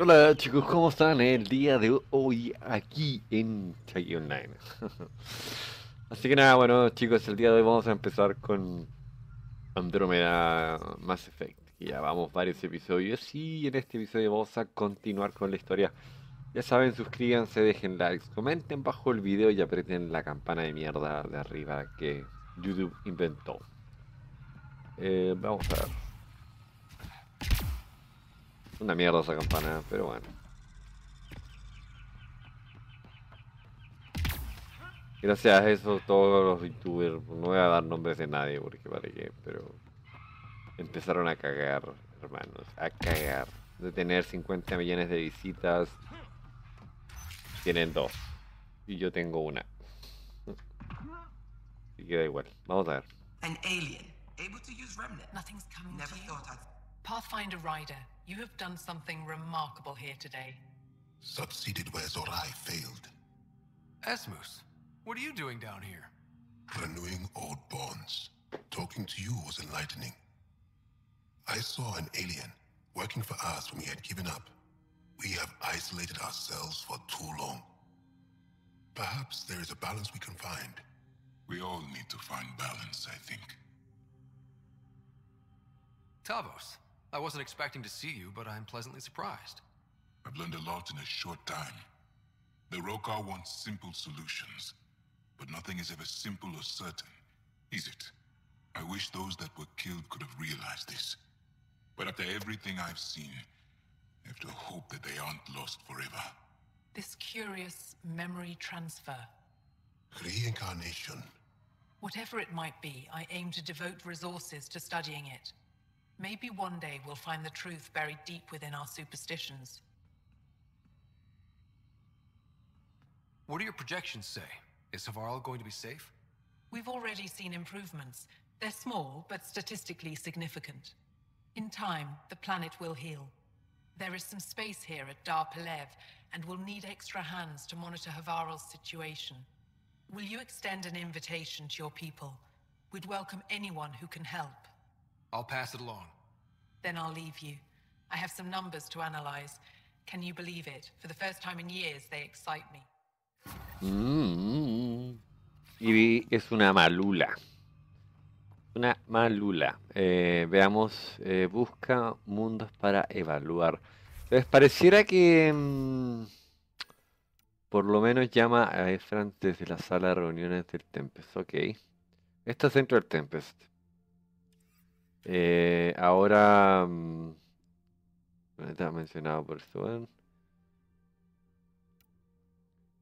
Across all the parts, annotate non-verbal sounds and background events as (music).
Hola chicos, ¿cómo están? El día de hoy aquí en Chucky Online. (laughs) Así que nada, bueno chicos, el día de hoy vamos a empezar con Andromeda Mass Effect. Ya vamos varios episodios y en este episodio vamos a continuar con la historia. Ya saben, suscríbanse, dejen likes, comenten bajo el video y aprieten la campana de mierda de arriba que YouTube inventó. Eh, vamos a ver. Una mierda esa campana, pero bueno. Gracias a eso todos los youtubers, no voy a dar nombres de nadie porque para qué, pero empezaron a cagar, hermanos, a cagar. De tener 50 millones de visitas, tienen dos. Y yo tengo una. (laughs) Y queda igual. Vamos a ver. An alien, able to remnant. Nothing's coming Never Pathfinder Rider, you have done something remarkable here today. Succeeded where Zorai failed. Esmus, what are you doing down here? Renewing old bonds. Talking to you was enlightening. I saw an alien working for us when we had given up. We have isolated ourselves for too long. Perhaps there is a balance we can find. We all need to find balance, I think. Tavos, I wasn't expecting to see you, but I'm pleasantly surprised. I've learned a lot in a short time. The Rokar wants simple solutions, but nothing is ever simple or certain, is it? I wish those that were killed could have realized this. But after everything I've seen, I have to hope that they aren't lost forever. This curious memory transfer. Reincarnation. Whatever it might be, I aim to devote resources to studying it. Maybe one day we'll find the truth buried deep within our superstitions. What do your projections say? Is Havarl going to be safe? We've already seen improvements. They're small, but statistically significant. In time, the planet will heal. There is some space here at Dar Pelev, and we'll need extra hands to monitor Havarl's situation. Will you extend an invitation to your people? We'd welcome anyone who can help. I'll pass it along. Then I'll leave you. I have some numbers to analyze. Can you believe it? For the first time in years, they excite me. Mm -hmm. Ivy es una malula. Una malula. Eh, veamos, eh, busca mundos para evaluar. Les pareciera que mm, por lo menos llama a antes de la sala de reuniones del Tempest. Ok. Esto es dentro del Tempest. Eh, ahora. Mm, no estaba mencionado por Stuart.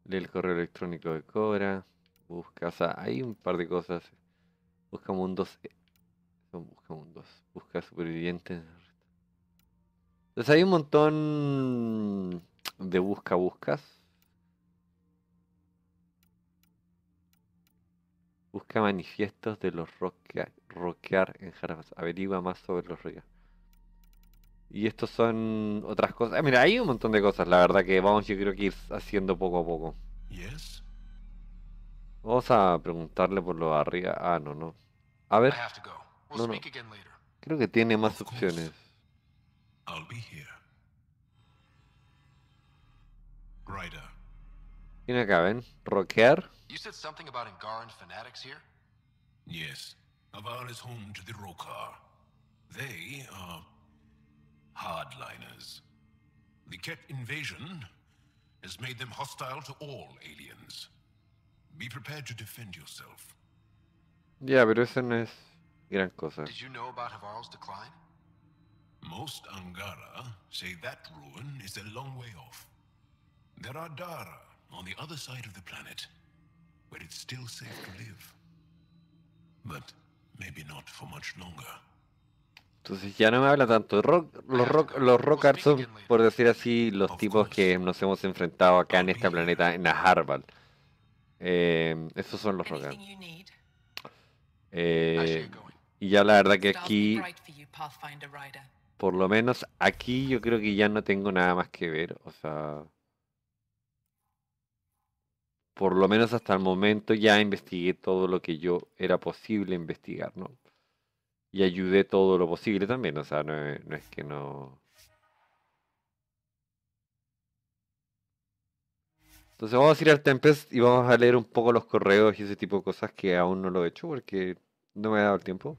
Lee el correo electrónico de Cobra. Busca, hay un par de cosas. Busca mundos. Son eh, busca mundos. Busca supervivientes. Entonces hay un montón de busca buscas. Busca manifiestos de los rock Roquear en Jarvis. Averigua más sobre los ríos. Y estos son otras cosas. Ah, mira, hay un montón de cosas, la verdad, que vamos yo creo que ir haciendo poco a poco. Vamos a preguntarle por lo de arriba. Ah, no, no. A ver. Creo que tiene más opciones. Viene acá, ven. ¿Roquear? You Havar is home to the Rokar. They are hardliners. The Ket invasion has made them hostile to all aliens. Be prepared to defend yourself. Yeah, but eso no es gran cosa. Did you know about Havarl's decline? Most Angara say that ruin is a long way off. There are Dara on the other side of the planet, where it's still safe to live. But Entonces ya no me habla tanto. Rock, los rock, los rockers son, por decir así, los tipos que nos hemos enfrentado acá en este planeta, en Harvard. Eh, esos son los rockers. Eh, y ya la verdad que aquí, por lo menos aquí yo creo que ya no tengo nada más que ver. O sea, por lo menos hasta el momento ya investigué todo lo que yo era posible investigar, ¿no? Y ayudé todo lo posible también, o sea, no, es que no... Entonces vamos a ir al Tempest y vamos a leer un poco los correos y ese tipo de cosas que aún no lo he hecho porque no me ha dado el tiempo.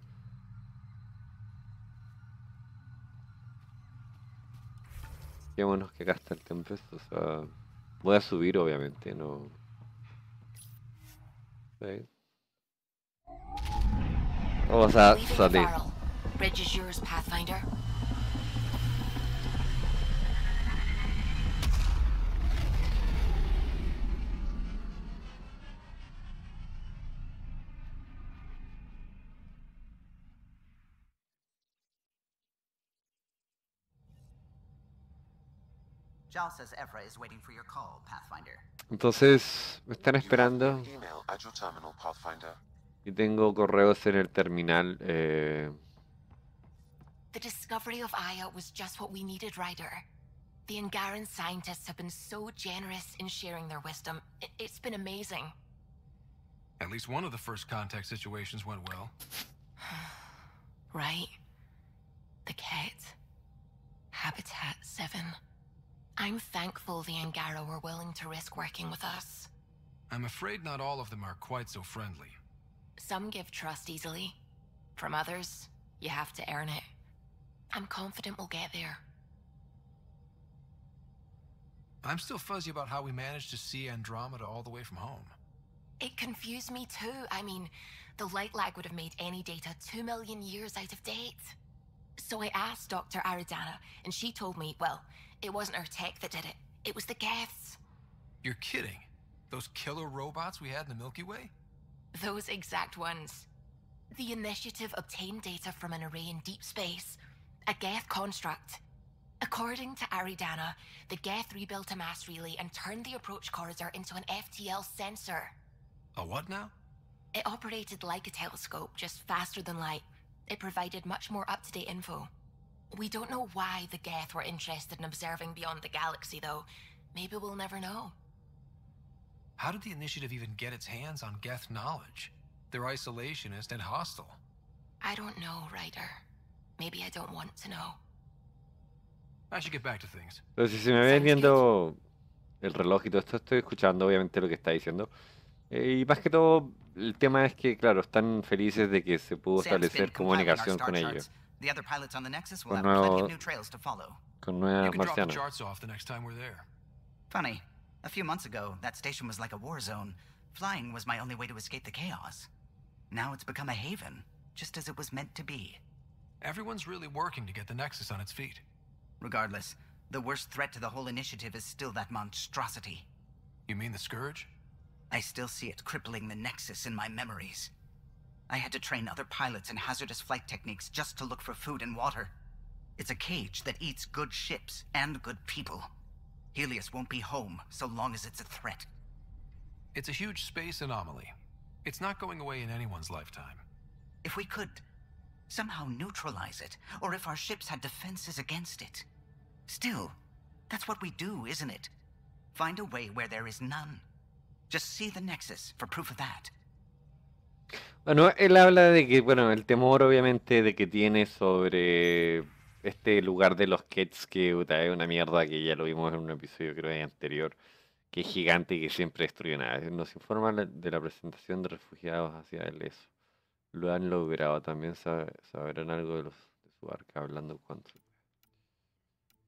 Qué bueno que acá está el Tempest, o sea... Voy a subir obviamente, no... Right. Oh, what was that, Sunny? is yours, Pathfinder. Entonces, me están esperando. Y tengo correos en el terminal. Eh. The discovery of Aya was just what we needed, Ryder. The Angaran scientists have been so generous in sharing their wisdom. It's been amazing. At least one of the first contact situations went well. (sighs) right? The cat. Habitat 7. I'm thankful the Angara were willing to risk working with us. I'm afraid not all of them are quite so friendly. Some give trust easily. From others, you have to earn it. I'm confident we'll get there. I'm still fuzzy about how we managed to see Andromeda all the way from home. It confused me too. I mean, the light lag would have made any data two million years out of date. So I asked Dr. Aridana, and she told me, well, it wasn't our tech that did it. It was the Geths. You're kidding. Those killer robots we had in the Milky Way? Those exact ones. The Initiative obtained data from an array in deep space, a Geth construct. According to Aridana, the Geth rebuilt a mass relay and turned the approach corridor into an FTL sensor. A what now? It operated like a telescope, just faster than light. It provided much more up-to-date info. We don't know why the Geth were interested in observing beyond the galaxy, though. Maybe we'll never know. How did the Initiative even get its hands on Geth knowledge? They're isolationist and hostile. I don't know, Ryder. Maybe I don't want to know. I should get back to things. Entonces, si me ven viendo el reloj y todo esto, estoy escuchando obviamente lo que está diciendo. Eh, y más que todo, el tema es que, claro, están felices de que se pudo establecer comunicación con ellos. The other pilots on the Nexus will have plenty of new trails to follow. you can drop the charts off the next time we're there. Funny. A few months ago, that station was like a war zone. Flying was my only way to escape the chaos. Now it's become a haven, just as it was meant to be. Everyone's really working to get the Nexus on its feet. Regardless, the worst threat to the whole initiative is still that monstrosity. You mean the Scourge? I still see it crippling the Nexus in my memories. I had to train other pilots in hazardous flight techniques just to look for food and water. It's a cage that eats good ships and good people. Helios won't be home so long as it's a threat. It's a huge space anomaly. It's not going away in anyone's lifetime. If we could somehow neutralize it, or if our ships had defenses against it. Still, that's what we do, isn't it? Find a way where there is none. Just see the Nexus for proof of that. Bueno, él habla de que, bueno, el temor obviamente de que tiene sobre este lugar de los Kets, que es una mierda que ya lo vimos en un episodio creo anterior, que es gigante y que siempre destruye nada. Nos informa de la presentación de refugiados hacia el ESO. Lo han logrado, también saber sabrán algo de, los, su arca hablando cuanto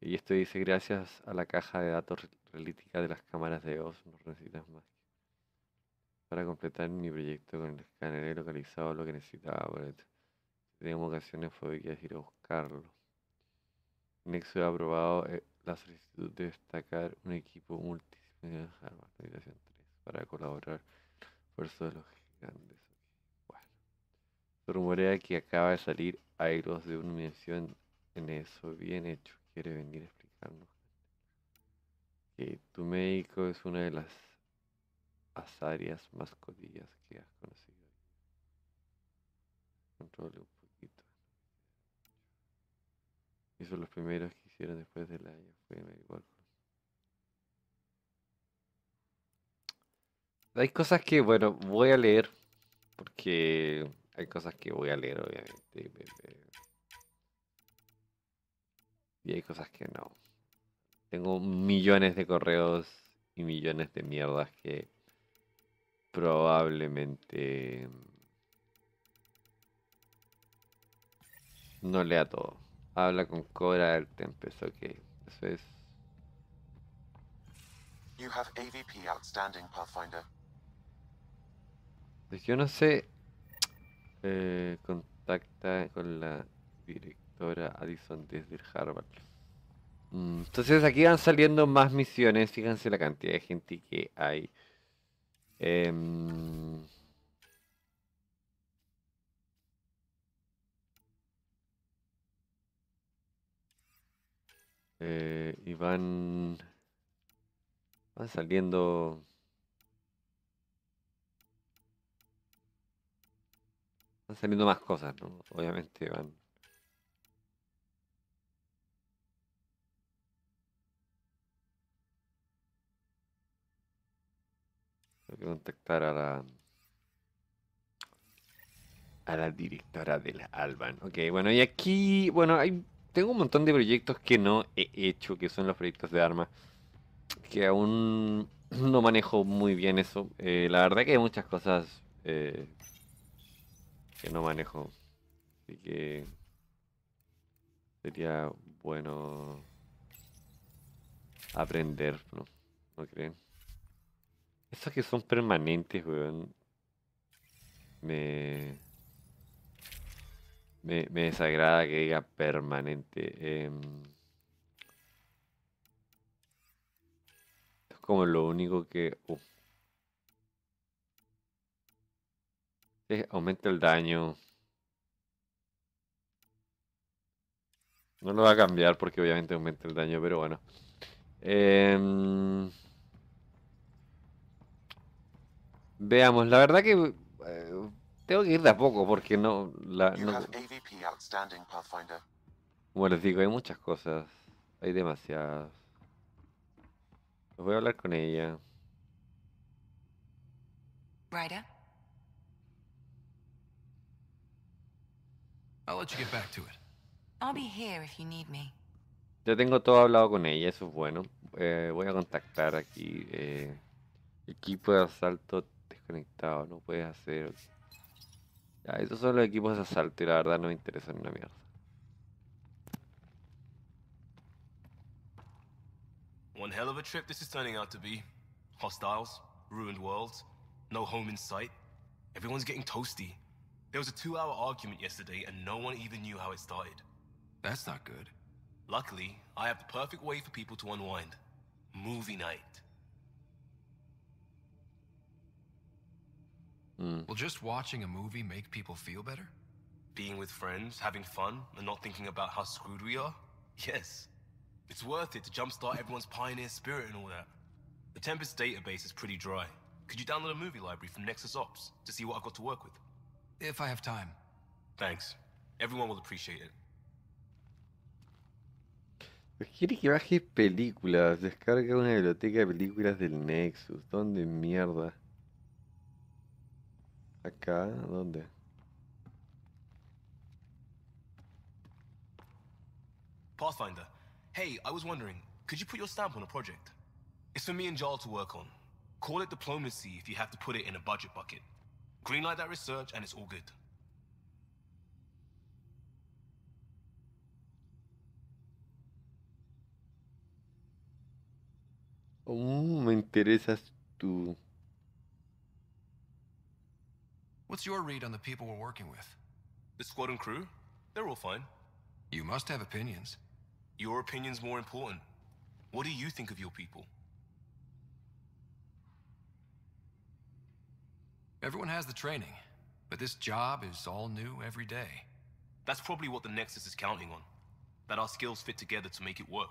Y esto dice, gracias a la caja de datos relítica de las cámaras de OS, no necesitas más para completar mi proyecto con el escáner he localizado lo que necesitaba. esto. si tengo ocasiones fue ir a buscarlo. Nexo ha aprobado eh, la solicitud de destacar un equipo multidisciplinar de 3 para colaborar esfuerzo de los gigantes. Bueno, rumorea que acaba de salir Airos de una mención en eso. Bien hecho, quiere venir a explicarnos. tu médico es una de las azarias Mascotillas que has conocido. Controle un poquito. son los primeros que hicieron después del año. Fue Hay cosas que, bueno, voy a leer. Porque hay cosas que voy a leer, obviamente. Y hay cosas que no. Tengo millones de correos y millones de mierdas que probablemente no lea todo. Habla con Cora del Tempest, ok. Eso es. You have AVP outstanding, Pathfinder. Yo no sé. Eh, contacta con la directora Addison desde el Harvard. Mm, entonces aquí van saliendo más misiones. Fíjense la cantidad de gente que hay. Em, eh, y van, van saliendo... Van saliendo más cosas, ¿no? Obviamente van contactar a la a la directora de la Alban. Ok, bueno, y aquí, bueno, hay, tengo un montón de proyectos que no he hecho, que son los proyectos de armas, que aún (clears throat) no manejo muy bien eso. Eh, la verdad que hay muchas cosas eh, que no manejo, así que sería bueno aprender, ¿no? ¿No creen? Esos que son permanentes, weón. Me... me. desagrada que diga permanente. Em. es como lo único que. aumenta el daño. No lo va a cambiar porque obviamente aumenta el daño, pero bueno. Eh, Veamos, la verdad que eh, tengo que ir de a poco porque no... La, Bueno, les digo, hay muchas cosas. Hay demasiadas. voy a hablar con ella. Ya tengo todo hablado con ella, eso es bueno. Eh, voy a contactar aquí eh, equipo de asalto conectado, no puedes hacer. Ya, esos son los equipos de asalto y la verdad no me interesan una mierda. One hell of a trip this is turning out to be. Hostiles, ruined worlds, no home in sight. Everyone's getting toasty. There was a two hour argument yesterday and no one even knew how it started. That's not good. Luckily, I have the perfect way for people to unwind. Movie night. Mm. Will just watching a movie make people feel better? Being with friends, having fun, and not thinking about how screwed we are? Yes. It's worth it to jumpstart everyone's pioneer spirit and all that. The Tempest database is pretty dry. Could you download a movie library from Nexus Ops to see what I've got to work with? If I have time. Thanks. Everyone will appreciate it. Quiere que bajes películas, descarga una biblioteca de películas del Nexus. ¿Dónde mierda? Acá, ¿dónde? Pathfinder, hey, I was wondering, could you put your stamp on a project? It's for me and Jarl to work on. Call it diplomacy if you have to put it in a budget bucket. Greenlight that research and it's all good. Oh, me interesas tú. What's your read on the people we're working with? The squad and crew? They're all fine. You must have opinions. Your opinion's more important. What do you think of your people? Everyone has the training, but this job is all new every day. That's probably what the Nexus is counting on. That our skills fit together to make it work.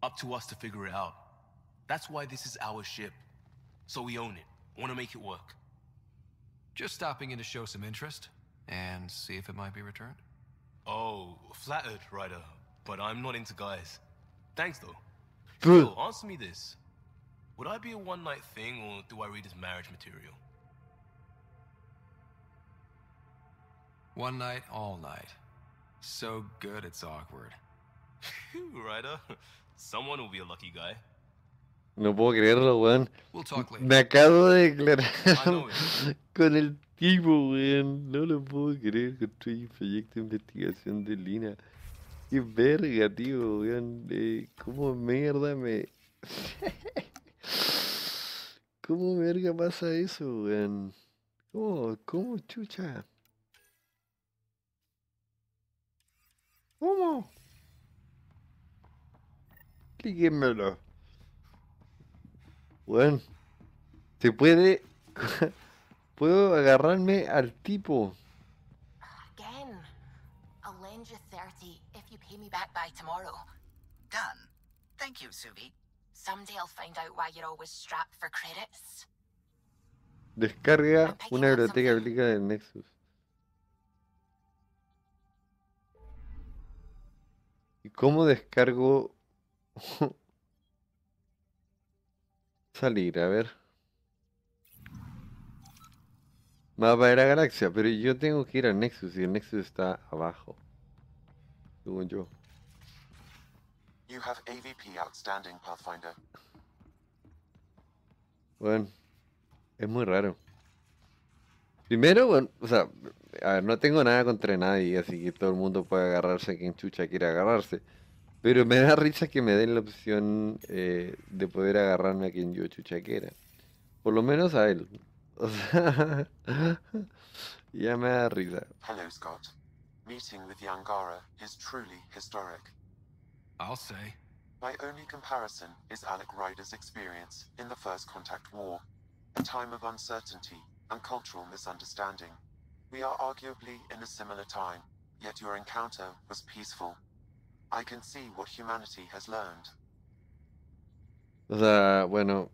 Up to us to figure it out. That's why this is our ship. So we own it, want to make it work. Just stopping in to show some interest and see if it might be returned. Oh, flattered, Ryder. But I'm not into guys. Thanks, though. Good. answer me this. Would I be a one-night thing, or do I read as marriage material? One night, all night. So good it's awkward. (laughs) Ryder, (laughs) someone will be a lucky guy. No puedo creerlo, weón. Me acabo de declarar (laughs) con el tipo, weón. No lo puedo creer. que estoy en proyecto de investigación de Lina. Qué verga, tío, weón. Eh, ¿Cómo mierda me. (laughs) ¿Cómo verga pasa eso, weón? ¿Cómo, cómo chucha? ¿Cómo? Explíquenmelo. Bueno, se puede. (laughs) Puedo agarrarme al tipo. Again. I'll lend you 30 if you pay me back by tomorrow. Done. Thank you, Suvi. Someday I'll find out why you're always strapped for credits. Descarga una biblioteca bíblica del Nexus. ¿Y cómo descargo (laughs) Salir, a ver. a ir la galaxia, pero yo tengo que ir al Nexus y el Nexus está abajo. Según yo. outstanding, Pathfinder. Bueno, es muy raro. Primero, bueno, o sea, a ver, no tengo nada contra nadie, así que todo el mundo puede agarrarse quien chucha quiere agarrarse. Pero me da risa que me den la opción eh, de poder agarrarme a quien yo chuchaquera. Por lo menos a él. (laughs) O sea, ya me da risa. Hello, Scott. Meeting with Yangara is truly historic. I'll say. My only comparison is Alec Ryder's experience in the First Contact War, a time of uncertainty and cultural misunderstanding. We are arguably in a similar time, yet your encounter was peaceful I can see what humanity has learned. O sea, bueno.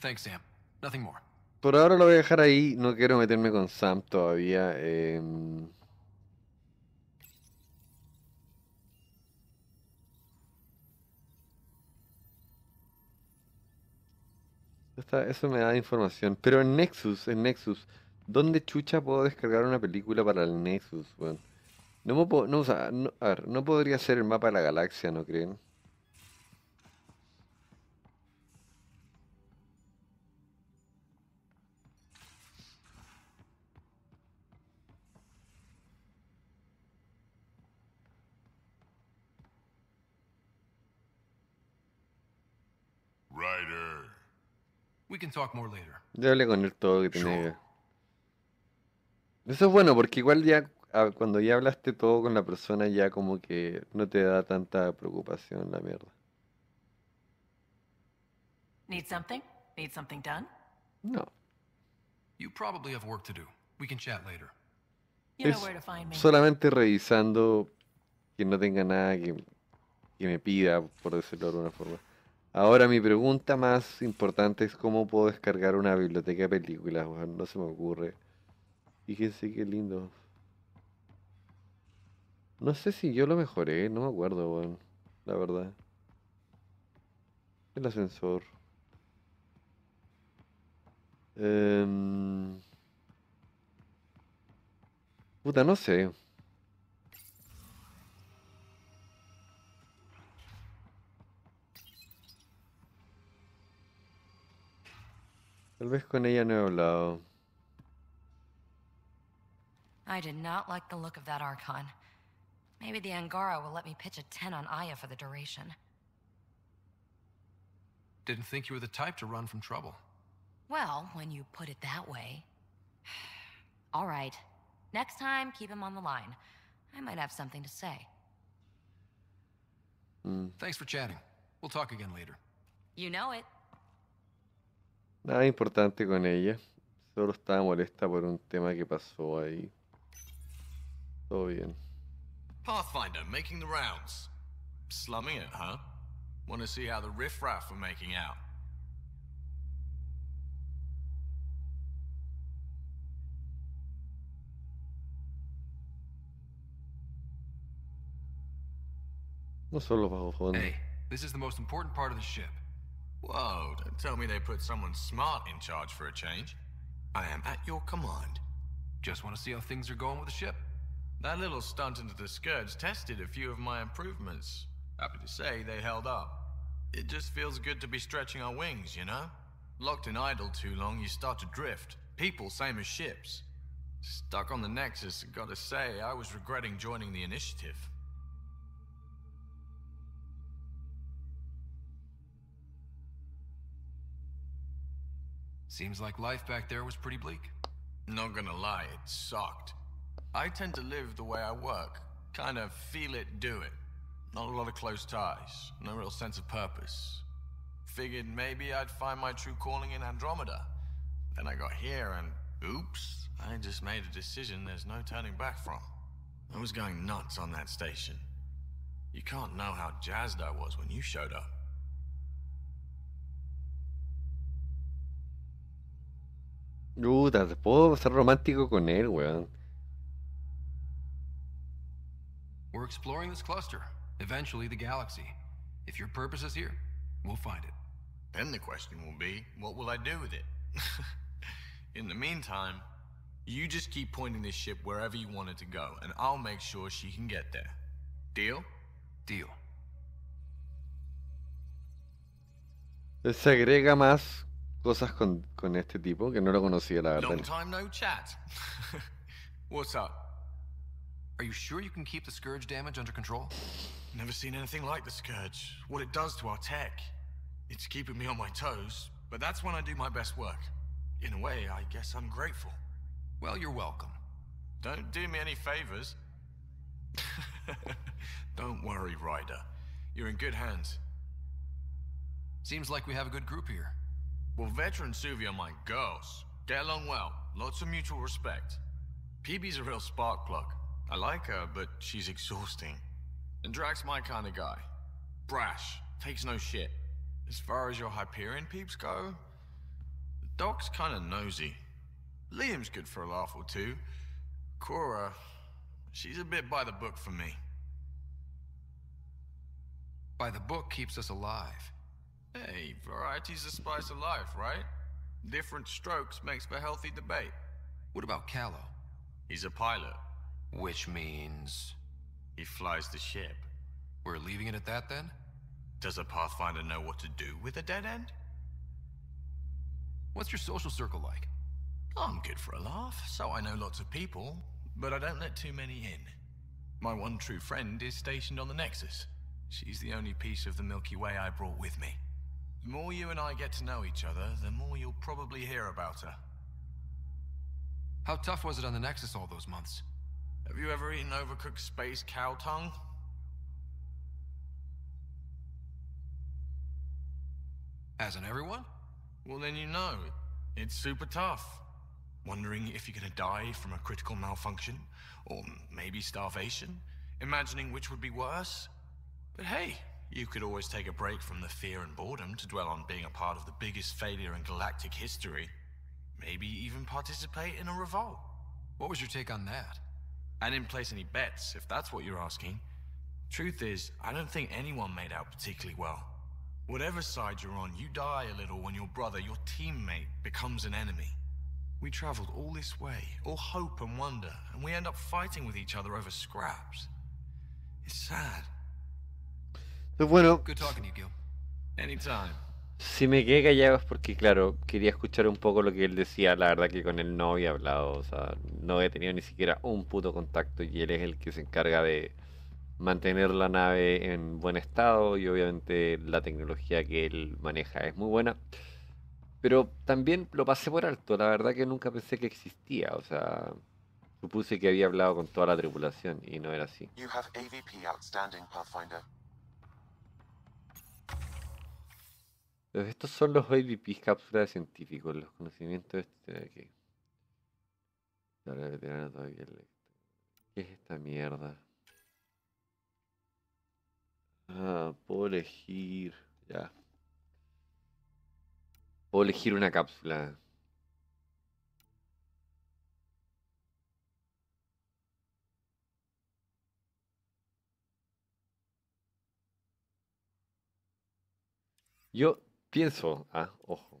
Thanks, Sam. Nothing more. Por ahora lo voy a dejar ahí. No quiero meterme con Sam todavía. Eh... Eso me da información. Pero en Nexus, en Nexus, ¿Dónde chucha puedo descargar una película para el Nexus, No, no, a ver, no podría ser el mapa de la galaxia, ¿no creen? Ya hablé con él todo que tenía. Sure. Eso es bueno, porque igual ya cuando ya hablaste todo con la persona, ya como que no te da tanta preocupación la mierda. Need No. You Solamente revisando que no tenga nada que, que me pida, por decirlo de alguna forma. Ahora mi pregunta más importante es cómo puedo descargar una biblioteca de películas, no se me ocurre. Fíjense qué lindo. No sé si yo lo mejoré, no me acuerdo, la verdad. El ascensor. Em, puta, no sé. Tal vez con ella no he hablado. I did not like the look of that Archon. Maybe the Angara will let me pitch a ten on Aya for the duration. Didn't think you were the type to run from trouble. Well, when you put it that way. (sighs) All right. Next time, keep him on the line. I might have something to say. Mm. Thanks for chatting. We'll talk again later. You know it. Nada importante con ella. Solo estaba molesta por un tema que pasó ahí. Oh, Pathfinder making the rounds. Slumming it, huh? Want to see how the riffraff are making out? Hey, this is the most important part of the ship. Whoa, don't tell me they put someone smart in charge for a change. I am at your command. Just want to see how things are going with the ship. That little stunt into the Scourge tested a few of my improvements. Happy to say they held up. It just feels good to be stretching our wings, you know? Locked in idle too long, you start to drift. People, same as ships. Stuck on the Nexus, gotta say, I was regretting joining the initiative. Seems like life back there was pretty bleak. Not gonna lie, it sucked. I tend to live the way I work, kind of feel it, do it. Not a lot of close ties, no real sense of purpose. Figured maybe I'd find my true calling in Andromeda. Then I got here and oops, I just made a decision there's no turning back from. I was going nuts on that station. You can't know how jazzed I was when you showed up. Puta, puedo ser romántico con él, weón. We're exploring this cluster, eventually the galaxy. If your purpose is here, we'll find it. Then the question will be, what will I do with it? (laughs) In the meantime, you just keep pointing this ship wherever you want it to go, and I'll make sure she can get there. Deal? Deal. Se agrega más cosas con, con este tipo que no lo conocía la verdad. Long time no chat. (laughs) What's up? Are you sure you can keep the Scourge damage under control? Never seen anything like the Scourge. What it does to our tech. It's keeping me on my toes, but that's when I do my best work. In a way, I guess I'm grateful. Well, you're welcome. Don't do me any favors. (laughs) Don't worry, Ryder. You're in good hands. Seems like we have a good group here. Well, veteran Suvi are my girls. Get along well. Lots of mutual respect. PB's a real spark plug. I like her, but she's exhausting. And Drax's my kind of guy. Brash, takes no shit. As far as your Hyperion peeps go, the Doc's kind of nosy. Liam's good for a laugh or two. Cora, she's a bit by the book for me. By the book keeps us alive. Hey, variety's the spice of life, right? Different strokes makes for healthy debate. What about Callow? He's a pilot. Which means... He flies the ship. We're leaving it at that then? Does a Pathfinder know what to do with a dead end? What's your social circle like? I'm good for a laugh, so I know lots of people, but I don't let too many in. My one true friend is stationed on the Nexus. She's the only piece of the Milky Way I brought with me. The more you and I get to know each other, the more you'll probably hear about her. How tough was it on the Nexus all those months? Have you ever eaten overcooked space cow tongue? Hasn't everyone? Well, then you know. It's super tough. Wondering if you're gonna die from a critical malfunction? Or maybe starvation? Imagining which would be worse? But hey, you could always take a break from the fear and boredom to dwell on being a part of the biggest failure in galactic history. Maybe even participate in a revolt. What was your take on that? I didn't place any bets, if that's what you're asking. Truth is, I don't think anyone made out particularly well. Whatever side you're on, you die a little when your brother, your teammate, becomes an enemy. We traveled all this way, all hope and wonder, and we end up fighting with each other over scraps. It's sad. The winner. Good talking to you, Gil. Anytime. Si me quedé callado es porque, claro, quería escuchar un poco lo que él decía. La verdad que con él no había hablado, o sea, no he tenido ni siquiera un puto contacto y él es el que se encarga de mantener la nave en buen estado y obviamente la tecnología que él maneja es muy buena. Pero también lo pasé por alto, la verdad que nunca pensé que existía, o sea, supuse que había hablado con toda la tripulación y no era así. AVP Pathfinder. Estos son los baby cápsulas de científicos, los conocimientos este, de este todavía ¿Qué es esta mierda? Ah, puedo elegir. Ya. Puedo elegir una cápsula. Yo Pienso, ah, ojo.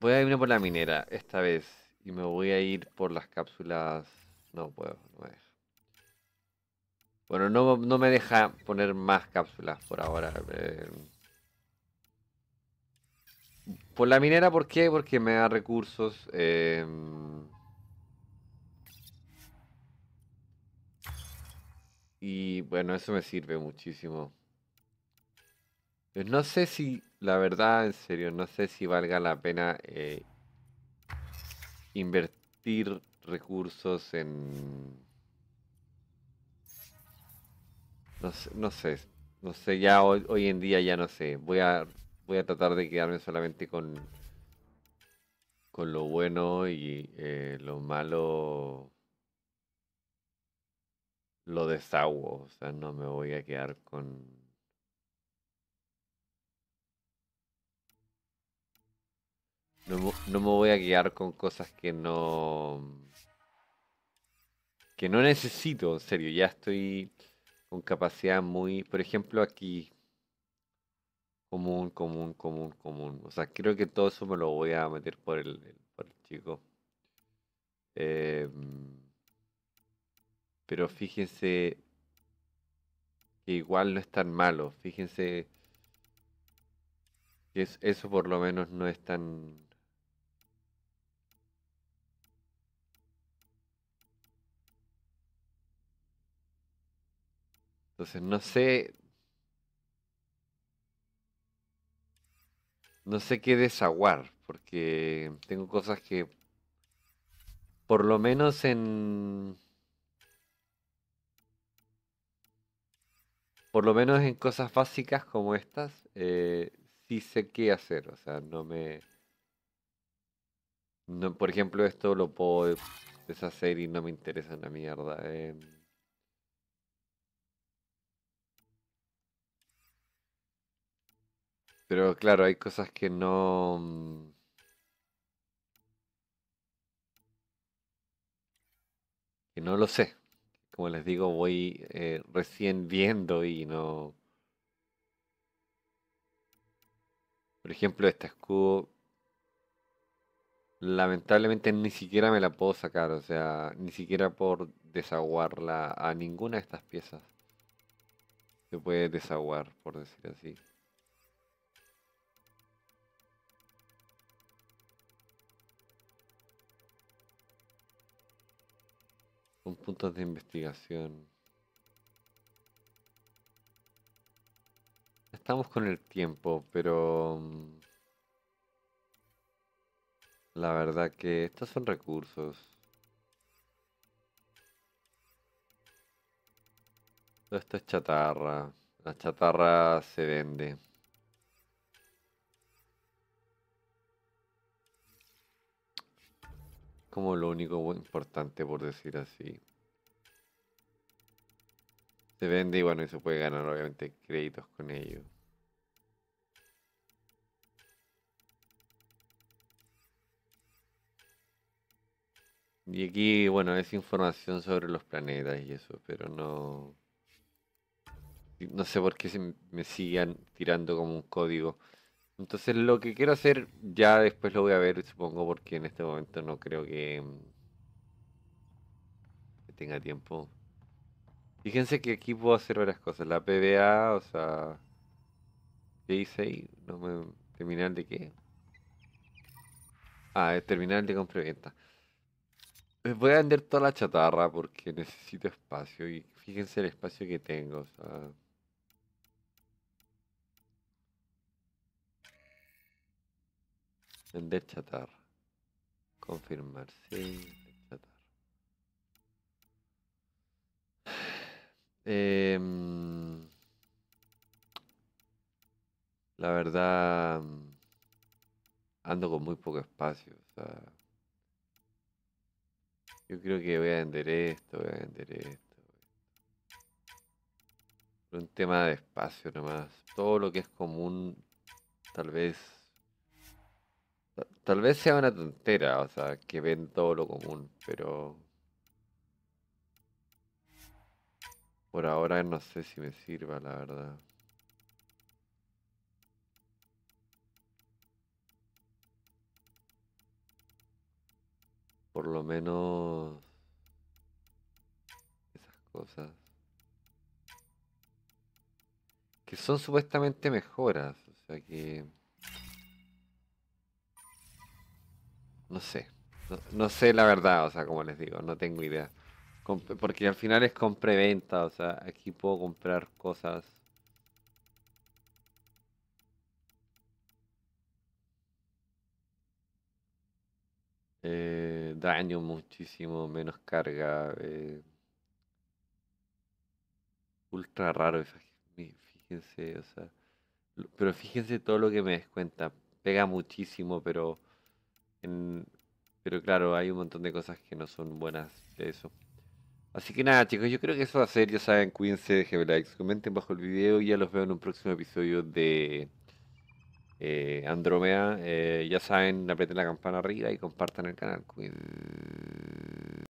Voy a irme por la minera esta vez y me voy a ir por las cápsulas. No puedo, no me deja. Bueno, no, me deja poner más cápsulas por ahora. Eh, por la minera, ¿por qué? Porque me da recursos. Eh, y bueno, eso me sirve muchísimo. Pues no sé si, la verdad, en serio, no sé si valga la pena eh, invertir recursos en... No sé, no sé, ya hoy en día ya no sé. Voy a voy a tratar de quedarme solamente con, con lo bueno y eh, lo malo lo desagüo. O sea, no me voy a quedar con... no me voy a quedar con cosas que no... Que no necesito, en serio. Ya estoy con capacidad muy... Por ejemplo, aquí Común, común, común, común. O sea, creo que todo eso me lo voy a meter por el, por chico. Em, pero fíjense que igual no es tan malo. Fíjense que eso por lo menos no es tan... Entonces no sé, no sé qué desaguar, porque tengo cosas que, por lo menos en... Por lo menos en cosas básicas como estas, eh, sí sé qué hacer, o sea, no me... No, por ejemplo, esto lo puedo deshacer y no me interesa una mierda. Em. Pero claro, hay cosas que no... Mm, que no lo sé. Como les digo, voy eh, recién viendo y no... Por ejemplo, esta escudo lamentablemente ni siquiera me la puedo sacar, o sea, ni siquiera por desaguarla a ninguna de estas piezas. Se puede desaguar, por decir así. un puntos de investigación. Estamos con el tiempo, pero... Mm, la verdad que estos son recursos. Todo esto es chatarra. La chatarra se vende. Como lo único importante, por decir así. Se vende y bueno, y se puede ganar obviamente créditos con ello. Y aquí, bueno, es información sobre los planetas y eso, pero no... No sé por qué se me sigan tirando como un código. Entonces lo que quiero hacer, ya después lo voy a ver, supongo, porque en este momento no creo que, mm, tenga tiempo. Fíjense que aquí puedo hacer varias cosas. La PBA, o sea... ¿Qué hice ahí? No me... ¿Terminal de qué? Ah, el terminal de compra-venta. Eh, voy a vender toda la chatarra porque necesito espacio. Y fíjense el espacio que tengo, o sea... Vender chatar Confirmar, sí. Em, la verdad, ando con muy poco espacio. O sea, yo creo que voy a vender esto, voy a vender esto. un tema de espacio nomás. Todo lo que es común, tal vez Tal vez sea una tontera, o sea, que ven todo lo común, pero... Por ahora no sé si me sirva, la verdad. Por lo menos... Esas cosas. Que son supuestamente mejoras, o sea que... No sé. No, sé la verdad, o sea, como les digo, no tengo idea. porque al final es compra-venta, o sea, aquí puedo comprar cosas. Eh, daño muchísimo, menos carga. Eh. ultra raro, fíjense, o sea. Pero fíjense todo lo que me descuenta. Pega muchísimo, pero pero claro, hay un montón de cosas que no son buenas de eso. Así que nada, chicos, yo creo que eso va a ser, ya saben, cuídense, dejen likes, comenten bajo el video y ya los veo en un próximo episodio de eh, Andrómeda. Eh, ya saben, aprieten la campana arriba y compartan el canal. Cuídense.